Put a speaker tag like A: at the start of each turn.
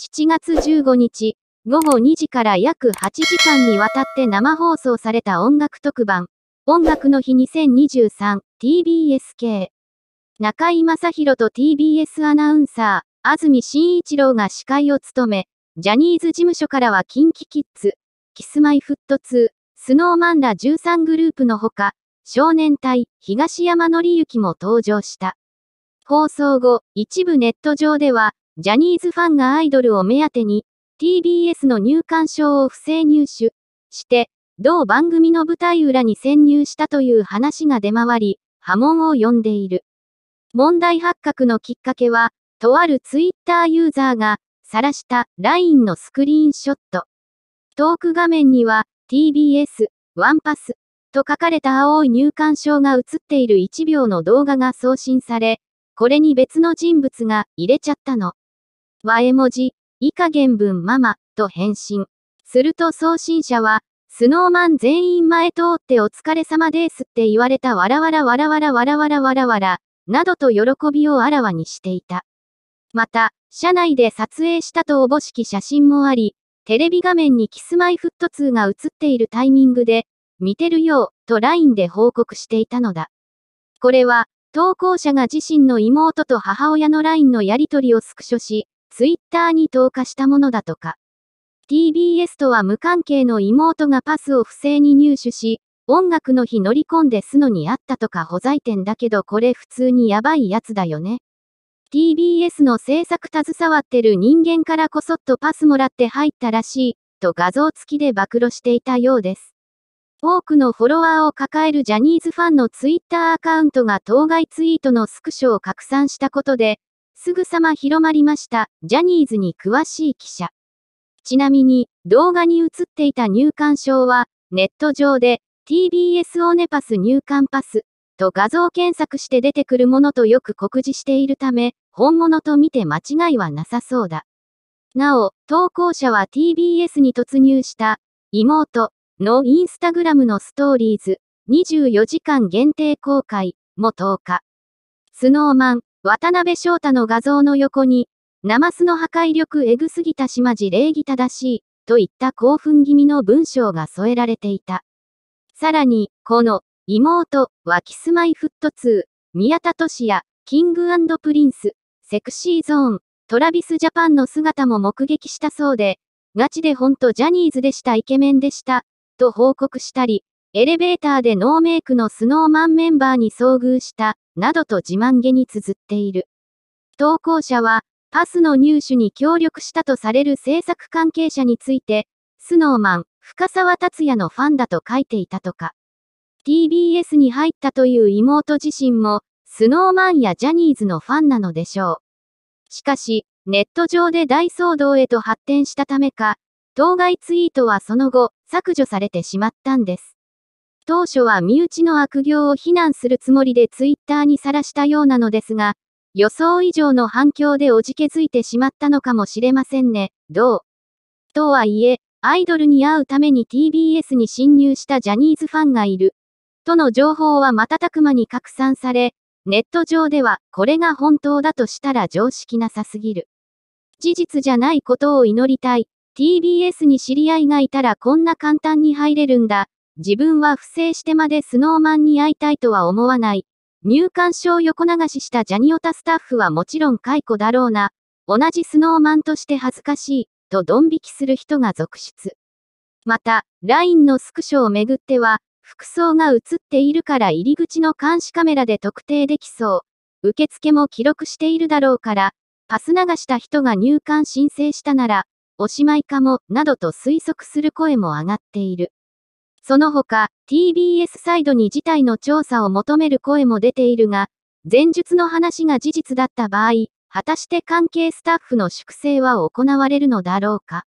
A: 7月15日、午後2時から約8時間にわたって生放送された音楽特番、音楽の日 2023TBS 系。中井正宏と TBS アナウンサー、安住紳一郎が司会を務め、ジャニーズ事務所からは KinKiKids、キスマイフット2、スノーマンら13グループのほか、少年隊、東山紀之も登場した。放送後、一部ネット上では、ジャニーズファンがアイドルを目当てに、TBS の入館証を不正入手して、同番組の舞台裏に潜入したという話が出回り、波紋を呼んでいる。問題発覚のきっかけは、とあるツイッターユーザーが、晒した LINE のスクリーンショット。トーク画面には、TBS、ワンパス、と書かれた青い入館証が映っている1秒の動画が送信され、これに別の人物が入れちゃったの。和絵文字、以下原文ママ、と返信。すると送信者は、スノーマン全員前通ってお疲れ様ですって言われたわらわらわらわらわらわらわらわら、などと喜びをあらわにしていた。また、車内で撮影したとおぼしき写真もあり、テレビ画面にキスマイフット2が映っているタイミングで、見てるよ、と LINE で報告していたのだ。これは、投稿者が自身の妹と母親の LINE のやり取りをスクショし、ツイッターに投下したものだとか。TBS とは無関係の妹がパスを不正に入手し、音楽の日乗り込んですのにあったとかほざいてんだけどこれ普通にやばいやつだよね。TBS の制作携わってる人間からこそっとパスもらって入ったらしい、と画像付きで暴露していたようです。多くのフォロワーを抱えるジャニーズファンの twitter アカウントが当該ツイートのスクショを拡散したことで、すぐさま広まりました、ジャニーズに詳しい記者。ちなみに、動画に映っていた入管証は、ネット上で、TBS オネパス入管パス、と画像検索して出てくるものとよく告示しているため、本物と見て間違いはなさそうだ。なお、投稿者は TBS に突入した、妹のインスタグラムのストーリーズ、24時間限定公開も10日。スノーマン、渡辺翔太の画像の横に、ナマスの破壊力エグすぎたしまじ礼儀正しい、といった興奮気味の文章が添えられていた。さらに、この、妹、はキスマイフット2、宮田俊也、キングプリンス、セクシーゾーン、トラビスジャパンの姿も目撃したそうで、ガチでほんとジャニーズでしたイケメンでした、と報告したり、エレベーターでノーメイクのスノーマンメンバーに遭遇した、などと自慢げに綴っている。投稿者は、パスの入手に協力したとされる制作関係者について、スノーマン、深沢達也のファンだと書いていたとか。TBS に入ったという妹自身も、スノーマンやジャニーズのファンなのでしょう。しかし、ネット上で大騒動へと発展したためか、当該ツイートはその後、削除されてしまったんです。当初は身内の悪行を非難するつもりでツイッターにさらしたようなのですが、予想以上の反響でおじけづいてしまったのかもしれませんね、どうとはいえ、アイドルに会うために TBS に侵入したジャニーズファンがいる。との情報は瞬く間に拡散され、ネット上では、これが本当だとしたら常識なさすぎる。事実じゃないことを祈りたい。TBS に知り合いがいたらこんな簡単に入れるんだ。自分は不正してまでスノーマンに会いたいとは思わない。入管証横流ししたジャニオタスタッフはもちろん解雇だろうな。同じスノーマンとして恥ずかしい、とドン引きする人が続出。また、LINE のスクショをめぐっては、服装が映っているから入り口の監視カメラで特定できそう。受付も記録しているだろうから、パス流した人が入管申請したなら、おしまいかも、などと推測する声も上がっている。その他、TBS サイドに事態の調査を求める声も出ているが、前述の話が事実だった場合、果たして関係スタッフの粛清は行われるのだろうか。